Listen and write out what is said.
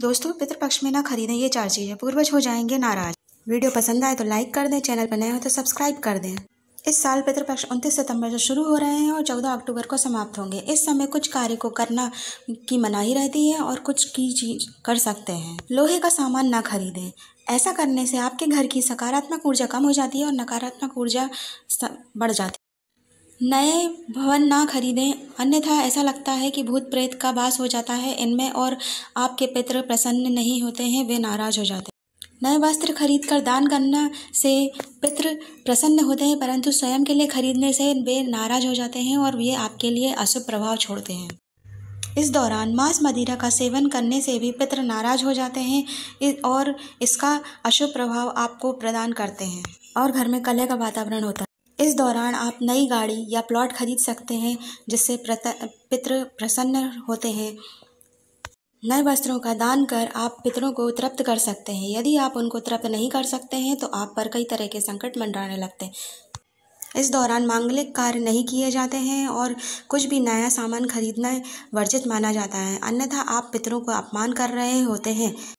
दोस्तों पितृपक्ष में ना खरीदें ये चार चीज़ें पूर्वज हो जाएंगे नाराज वीडियो पसंद आए तो लाइक कर दें चैनल पर नए हो तो सब्सक्राइब कर दें इस साल पितृपक्ष उनतीस सितंबर से शुरू हो रहे हैं और चौदह अक्टूबर को समाप्त होंगे इस समय कुछ कार्य को करना की मनाही रहती है और कुछ की चीज कर सकते हैं लोहे का सामान ना खरीदें ऐसा करने से आपके घर की सकारात्मक ऊर्जा कम हो जाती है और नकारात्मक ऊर्जा बढ़ जाती है नए भवन ना खरीदें अन्यथा ऐसा लगता है कि भूत प्रेत का वास हो जाता है इनमें और आपके पितृ प्रसन्न नहीं होते हैं वे नाराज़ हो जाते हैं नए वस्त्र खरीद कर दान करना से पितृ प्रसन्न होते हैं परंतु स्वयं के लिए खरीदने से वे नाराज़ हो जाते हैं और ये आपके लिए अशुभ प्रभाव छोड़ते हैं इस दौरान मांस मदिरा का सेवन करने से भी पितृ नाराज हो जाते हैं और इसका अशुभ प्रभाव आपको प्रदान करते हैं और घर में कलह का वातावरण होता है इस दौरान आप नई गाड़ी या प्लॉट खरीद सकते हैं जिससे पितृ प्रसन्न होते हैं नए वस्त्रों का दान कर आप पितरों को तृप्त कर सकते हैं यदि आप उनको तृप्त नहीं कर सकते हैं तो आप पर कई तरह के संकट मंडराने लगते हैं इस दौरान मांगलिक कार्य नहीं किए जाते हैं और कुछ भी नया सामान खरीदना वर्जित माना जाता है अन्यथा आप पितरों का अपमान कर रहे होते हैं